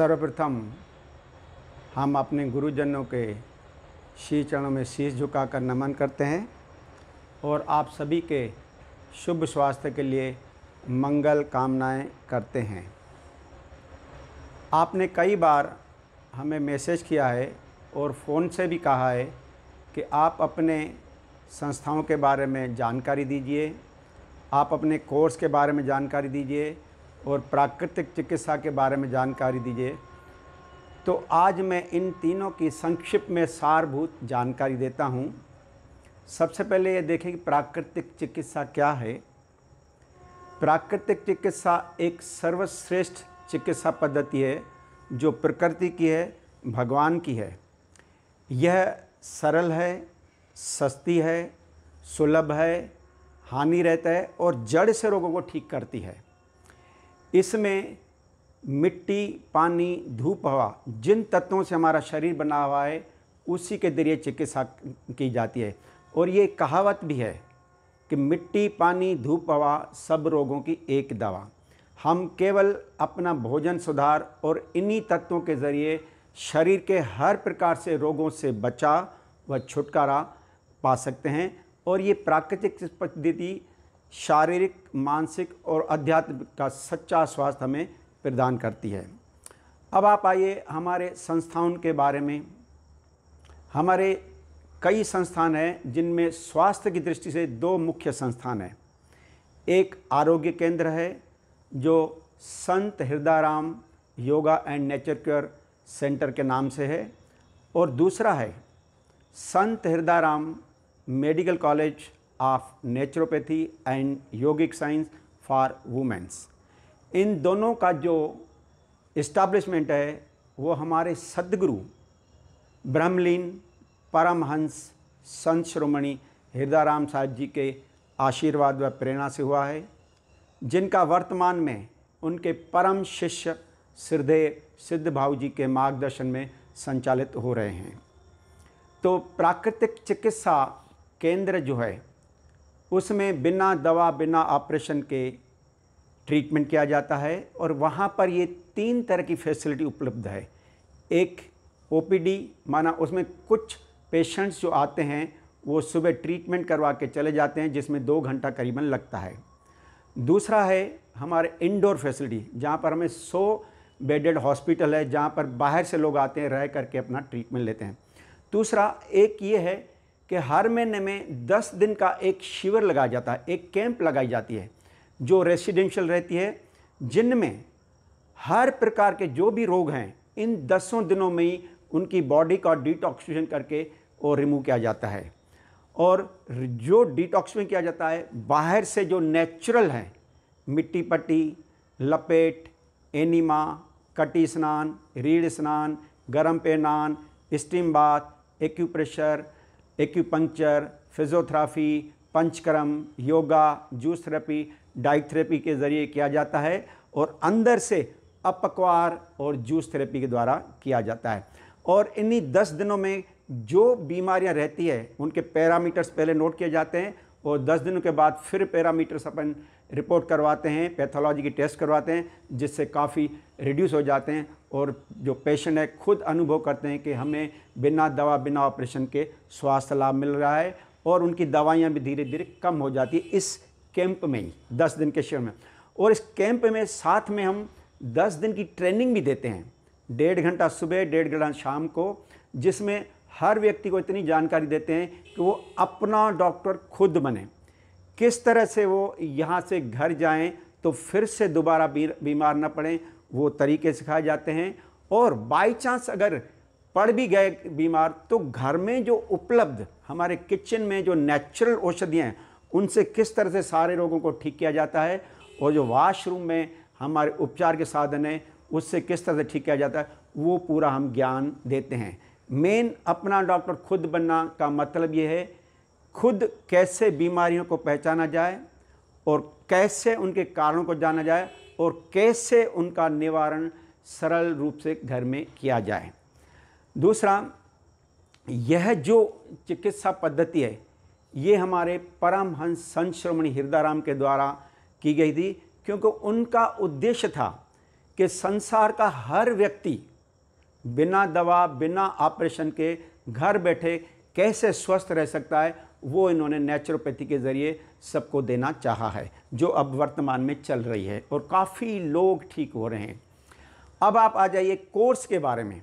सर्वप्रथम हम अपने गुरुजनों के शी चरणों में शीश झुकाकर नमन करते हैं और आप सभी के शुभ स्वास्थ्य के लिए मंगल कामनाएं करते हैं आपने कई बार हमें मैसेज किया है और फ़ोन से भी कहा है कि आप अपने संस्थाओं के बारे में जानकारी दीजिए आप अपने कोर्स के बारे में जानकारी दीजिए और प्राकृतिक चिकित्सा के बारे में जानकारी दीजिए तो आज मैं इन तीनों की संक्षिप्त में सारभूत जानकारी देता हूँ सबसे पहले ये देखें कि प्राकृतिक चिकित्सा क्या है प्राकृतिक चिकित्सा एक सर्वश्रेष्ठ चिकित्सा पद्धति है जो प्रकृति की है भगवान की है यह सरल है सस्ती है सुलभ है हानि रहता है और जड़ से रोगों को ठीक करती है इसमें मिट्टी पानी धूप हवा जिन तत्वों से हमारा शरीर बना हुआ है उसी के जरिए चिकित्सा की जाती है और ये कहावत भी है कि मिट्टी पानी धूप हवा सब रोगों की एक दवा हम केवल अपना भोजन सुधार और इन्हीं तत्वों के ज़रिए शरीर के हर प्रकार से रोगों से बचा व छुटकारा पा सकते हैं और ये प्राकृतिक पद्धति शारीरिक मानसिक और आध्यात्मिक का सच्चा स्वास्थ्य हमें प्रदान करती है अब आप आइए हमारे संस्थाओं के बारे में हमारे कई संस्थान हैं जिनमें स्वास्थ्य की दृष्टि से दो मुख्य संस्थान हैं एक आरोग्य केंद्र है जो Sant Hridaram yoga and nature care centre के नाम से है और दूसरा है Sant हृदाराम medical college of naturopathy and yogic science for womens इन दोनों का जो इस्टाब्लिशमेंट है वो हमारे सदगुरु ब्रह्मलीन परमहंस संत श्रोमणी राम साहब जी के आशीर्वाद व प्रेरणा से हुआ है जिनका वर्तमान में उनके परम शिष्य सिद्धेव सिद्ध भाव जी के मार्गदर्शन में संचालित हो रहे हैं तो प्राकृतिक चिकित्सा केंद्र जो है उसमें बिना दवा बिना ऑपरेशन के ट्रीटमेंट किया जाता है और वहाँ पर ये तीन तरह की फैसिलिटी उपलब्ध है एक ओपीडी माना उसमें कुछ पेशेंट्स जो आते हैं वो सुबह ट्रीटमेंट करवा के चले जाते हैं जिसमें दो घंटा करीबन लगता है दूसरा है हमारे इंडोर फैसिलिटी जहाँ पर हमें सौ बेडेड हॉस्पिटल है जहाँ पर बाहर से लोग आते हैं रह करके अपना ट्रीटमेंट लेते हैं दूसरा एक ये है कि हर महीने में दस दिन का एक शिविर लगाया जाता है एक कैंप लगाई जाती है जो रेसिडेंशियल रहती है जिनमें हर प्रकार के जो भी रोग हैं इन दसों दिनों में ही उनकी बॉडी का डिटॉक्सीजन करके और रिमूव किया जाता है और जो डिटॉक्सीजन किया जाता है बाहर से जो नेचुरल हैं मिट्टी पट्टी लपेट एनिमा कटी स्नान रीढ़ स्नान गर्म पे steam bath acupressure acupuncture physiotherapy panchakarma yoga juice therapy diet therapy के ज़रिए किया जाता है और अंदर से अपक्वार और जूस थेरेपी के द्वारा किया जाता है और इन्हीं दस दिनों में जो बीमारियां रहती है उनके पैरामीटर्स पहले नोट किए जाते हैं और दस दिनों के बाद फिर पैरामीटर्स अपन रिपोर्ट करवाते हैं पैथोलॉजी की टेस्ट करवाते हैं जिससे काफ़ी रिड्यूस हो जाते हैं और जो पेशेंट है खुद अनुभव करते हैं कि हमें बिना दवा बिना ऑपरेशन के स्वास्थ्य लाभ मिल रहा है और उनकी दवाइयाँ भी धीरे धीरे कम हो जाती है इस कैंप में ही दस दिन के शिविर में और इस कैंप में साथ में हम दस दिन की ट्रेनिंग भी देते हैं डेढ़ घंटा सुबह डेढ़ घंटा शाम को जिसमें हर व्यक्ति को इतनी जानकारी देते हैं कि वो अपना डॉक्टर खुद बने किस तरह से वो यहाँ से घर जाएं तो फिर से दोबारा बीमार ना पड़ें वो तरीके सिखाए जाते हैं और बाई चांस अगर पड़ भी गए बीमार तो घर में जो उपलब्ध हमारे किचन में जो नेचुरल औषधियाँ हैं उनसे किस तरह से सारे रोगों को ठीक किया जाता है और जो वाशरूम में हमारे उपचार के साधन हैं उससे किस तरह से ठीक किया जाता है वो पूरा हम ज्ञान देते हैं मेन अपना डॉक्टर खुद बनना का मतलब ये है खुद कैसे बीमारियों को पहचाना जाए और कैसे उनके कारणों को जाना जाए और कैसे उनका निवारण सरल रूप से घर में किया जाए दूसरा यह जो चिकित्सा पद्धति है ये हमारे परमहंस संत श्रोमणी हृदयराम के द्वारा की गई थी क्योंकि उनका उद्देश्य था कि संसार का हर व्यक्ति बिना दवा बिना ऑपरेशन के घर बैठे कैसे स्वस्थ रह सकता है वो इन्होंने नेचुरोपैथी के ज़रिए सबको देना चाहा है जो अब वर्तमान में चल रही है और काफ़ी लोग ठीक हो रहे हैं अब आप आ जाइए कोर्स के बारे में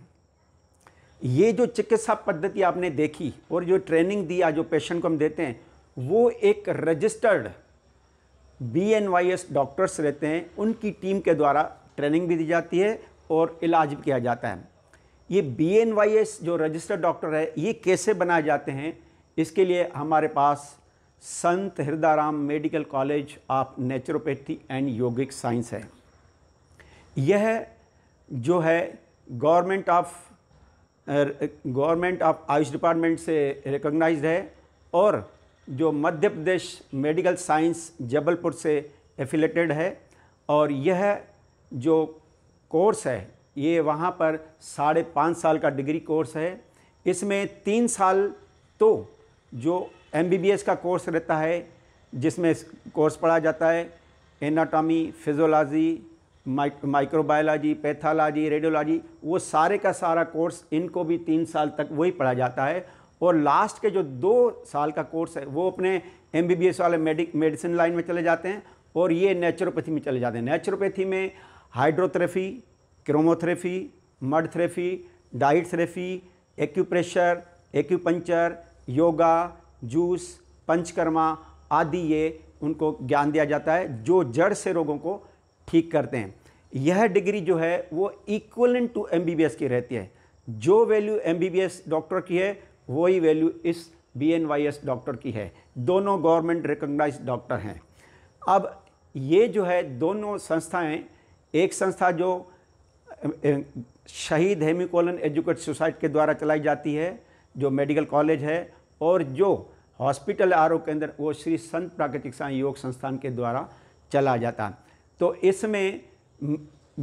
ये जो चिकित्सा पद्धति आपने देखी और जो ट्रेनिंग दिया जो पेशेंट को हम देते हैं वो एक registered B N Y S doctors रहते हैं उनकी टीम के द्वारा ट्रेनिंग भी दी जाती है और इलाज भी किया जाता है ये बी जो रजिस्टर्ड डॉक्टर है ये कैसे बनाए जाते हैं इसके लिए हमारे पास Sant हृदाराम medical college of naturopathy and yogic science है यह जो है government of government of AYUSH department से रिकॉग्नाइज्ड है और जो मध्य प्रदेश मेडिकल साइंस जबलपुर से एफिलेटेड है और यह जो कोर्स है ये वहाँ पर साढ़े पाँच साल का डिग्री कोर्स है इसमें तीन साल तो जो एस का कोर्स रहता है जिसमें कोर्स पढ़ा जाता है anatomy physiology microbiology pathology radiology वो सारे का सारा कोर्स इनको भी तीन साल तक वही पढ़ा जाता है और लास्ट के जो दो साल का कोर्स है वो अपने एम वाले मेडिक मेडिसिन लाइन में चले जाते हैं और ये नेचुरोपैथी में चले जाते हैं नेचुरोपैथी में hydrotherapy chromotherapy mud therapy diet therapy acupressure acupuncture yoga juice panchakarma आदि ये उनको ज्ञान दिया जाता है जो जड़ से रोगों को ठीक करते हैं यह डिग्री जो है वो इक्वलेंट टू एम की रहती है जो वैल्यू एम डॉक्टर की है वही वैल्यू इस बी डॉक्टर की है दोनों गवर्नमेंट रिकॉग्नाइज डॉक्टर हैं अब ये जो है दोनों संस्थाएं एक संस्था जो शहीद हेमी एजुकेट सोसाइटी के द्वारा चलाई जाती है जो मेडिकल कॉलेज है और जो हॉस्पिटल आर ओ केंद्र वो श्री संत प्राकृतिक साई योग संस्थान के द्वारा चला जाता तो इसमें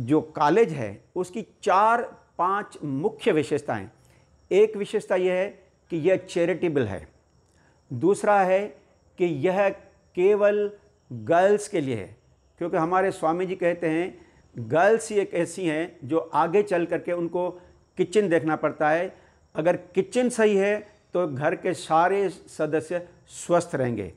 जो कॉलेज है उसकी चार पांच मुख्य विशेषताएं एक विशेषता यह है कि यह चैरिटेबल है दूसरा है कि यह केवल गर्ल्स के लिए है क्योंकि हमारे स्वामी जी कहते हैं गर्ल्स ही एक ऐसी हैं जो आगे चल करके उनको किचन देखना पड़ता है अगर किचन सही है तो घर के सारे सदस्य स्वस्थ रहेंगे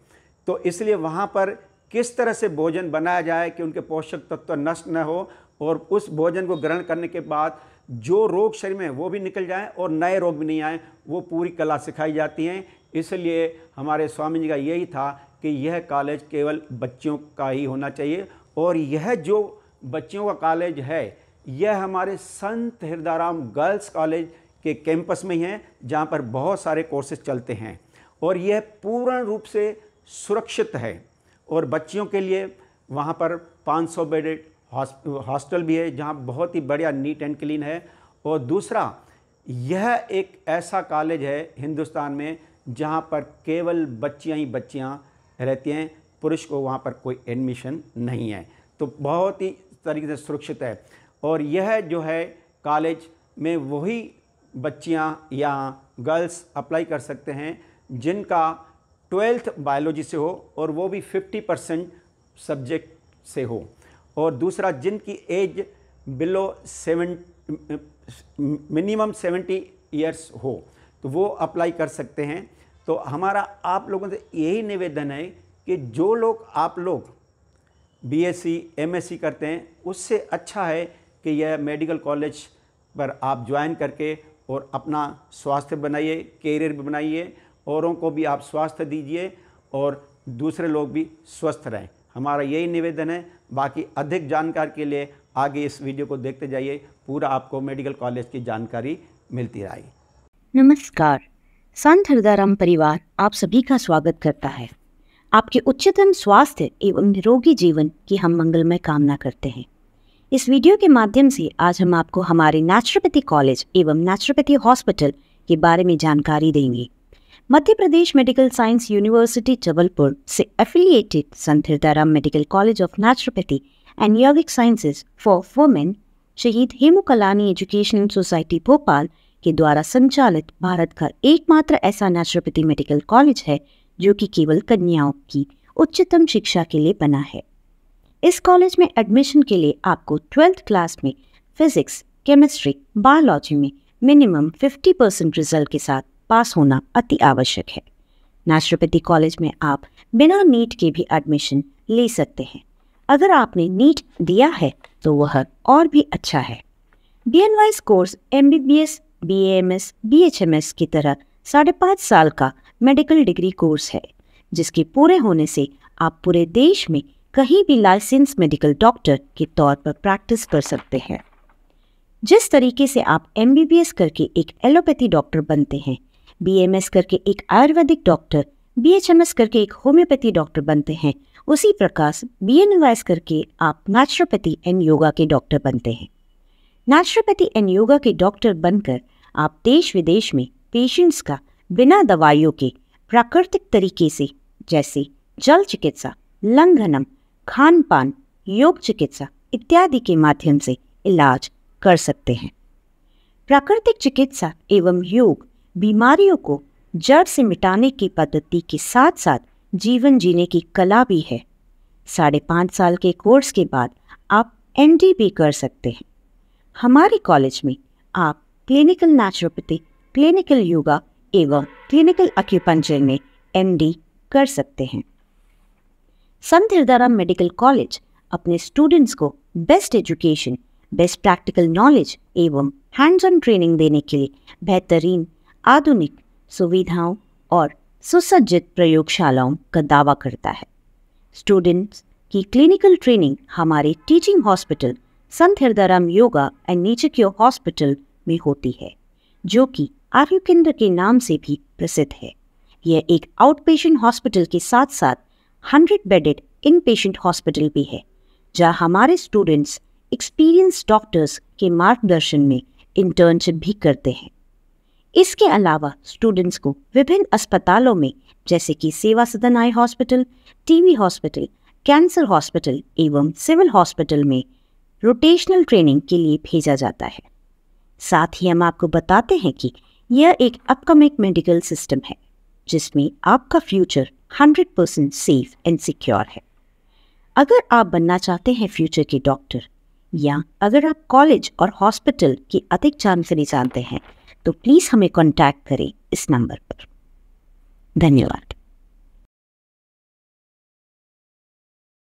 तो इसलिए वहाँ पर किस तरह से भोजन बनाया जाए कि उनके पोषक तत्व नष्ट न हो और उस भोजन को ग्रहण करने के बाद जो रोग शरीर में वो भी निकल जाए और नए रोग भी नहीं आए वो पूरी कला सिखाई जाती हैं इसलिए हमारे स्वामी जी का यही था कि यह कॉलेज केवल बच्चों का ही होना चाहिए और यह जो बच्चियों का कॉलेज है यह हमारे संत हिरदाराम गर्ल्स कॉलेज के कैंपस में ही है जहाँ पर बहुत सारे कोर्सेज चलते हैं और यह पूर्ण रूप से सुरक्षित है और बच्चियों के लिए वहाँ पर 500 सौ बेडेड हॉस्टल भी है जहाँ बहुत ही बढ़िया नीट एंड क्लीन है और दूसरा यह एक ऐसा कॉलेज है हिंदुस्तान में जहाँ पर केवल बच्चियाँ ही बच्चियाँ रहती हैं पुरुष को वहाँ पर कोई एडमिशन नहीं है तो बहुत ही तरीके से सुरक्षित है और यह जो है कॉलेज में वही बच्चियां या गर्ल्स अप्लाई कर सकते हैं जिनका ट्वेल्थ बायोलॉजी से हो और वो भी 50 परसेंट सब्जेक्ट से हो और दूसरा जिनकी age below seven minimum 70 years हो तो वो अप्लाई कर सकते हैं तो हमारा आप लोगों से यही निवेदन है कि जो लोग आप लोग बीएससी, एमएससी करते हैं उससे अच्छा है कि यह मेडिकल कॉलेज पर आप ज्वाइन करके और अपना स्वास्थ्य बनाइए कैरियर भी बनाइए औरों को भी आप स्वास्थ्य दीजिए और दूसरे लोग भी स्वस्थ रहें हमारा यही निवेदन है बाकी अधिक जानकारी के लिए आगे इस वीडियो को देखते जाइए पूरा आपको मेडिकल कॉलेज की जानकारी मिलती रहेगी नमस्कार संत हृदय परिवार आप सभी का स्वागत करता है आपके उच्चतम स्वास्थ्य एवं निरोगी जीवन की हम मंगलमय कामना करते हैं इस वीडियो के माध्यम से आज हम आपको हमारे नेचुरोपैथी कॉलेज एवं नेचुरोपैथी हॉस्पिटल के बारे में जानकारी देंगे Madhya Pradesh medical science university Jabalpur से affiliated Sant Hirdaram medical college of naturopathy and yogic sciences for women Shaheed Hemu Kalani educational society Bhopal के द्वारा संचालित भारत का एकमात्र ऐसा नेचुरोपैथी मेडिकल कॉलेज है जो कि केवल कन्याओं की उच्चतम शिक्षा के लिए बना है इस कॉलेज में एडमिशन के लिए आपको ट्वेल्थ क्लास में फिजिक्स केमिस्ट्री बायोलॉजी में मिनिमम 50 परसेंट रिजल्ट के साथ पास होना अति आवश्यक है राष्ट्रपति कॉलेज में आप बिना नीट के भी एडमिशन ले सकते हैं अगर आपने नीट दिया है तो वह और भी अच्छा है B N Y S course M B B S S M S B H M S की तरह साढ़े पाँच साल का मेडिकल डिग्री कोर्स है जिसके पूरे होने से आप पूरे देश में कहीं भी लाइसेंस मेडिकल डॉक्टर के तौर पर प्रैक्टिस कर सकते हैं जिस तरीके से आप एम करके एक एलोपैथी डॉक्टर बनते हैं बी करके एक आयुर्वेदिक डॉक्टर बी करके एक होम्योपैथी डॉक्टर बनते हैं उसी प्रकार बी करके आप नेचुरोपैथी एंड योगा के डॉक्टर बनते हैं नेचुरोपैथी एंड योगा के डॉक्टर बनकर आप देश विदेश में पेशेंट्स का बिना दवाइयों के प्राकृतिक तरीके से जैसे जल चिकित्सा लंघनम खान पान योग चिकित्सा इत्यादि के माध्यम से इलाज कर सकते हैं प्राकृतिक चिकित्सा एवं योग बीमारियों को जड़ से मिटाने की पद्धति के साथ साथ जीवन जीने की कला भी है साढ़े पाँच साल के कोर्स के बाद आप एम भी कर सकते हैं हमारे कॉलेज में आप क्लिनिकल नेचुरोपैथी क्लिनिकल योगा एवं क्लिनिकल अक्यूपंचर में एमडी कर सकते हैं समथिरदाराम मेडिकल कॉलेज अपने स्टूडेंट्स को best education best practical knowledge एवं हैंड्स ऑन ट्रेनिंग देने के लिए बेहतरीन आधुनिक सुविधाओं और सुसज्जित प्रयोगशालाओं का दावा करता है स्टूडेंट्स की क्लिनिकल ट्रेनिंग हमारे teaching hospital Sant Hirdaram yoga and nature cure hospital में होती है जो कि आर्य केंद्र के नाम से भी प्रसिद्ध है यह एक आउट पेशेंट हॉस्पिटल के साथ साथ hundred bedded in patient hospital भी है जहाँ हमारे स्टूडेंट्स एक्सपीरियंस डॉक्टर्स के मार्गदर्शन में इंटर्नशिप भी करते हैं इसके अलावा स्टूडेंट्स को विभिन्न अस्पतालों में जैसे कि Seva Sadan eye hospital TB hospital cancer hospital एवं सिविल हॉस्पिटल में रोटेशनल ट्रेनिंग के लिए भेजा जाता है साथ ही हम आपको बताते हैं कि यह एक अपकमिंग मेडिकल सिस्टम है जिसमें आपका future 100 percent safe and secure है अगर आप बनना चाहते हैं फ्यूचर के डॉक्टर या अगर आप कॉलेज और हॉस्पिटल की अधिक जानकारी जानते हैं तो प्लीज़ हमें कॉन्टैक्ट करें इस नंबर पर धन्यवाद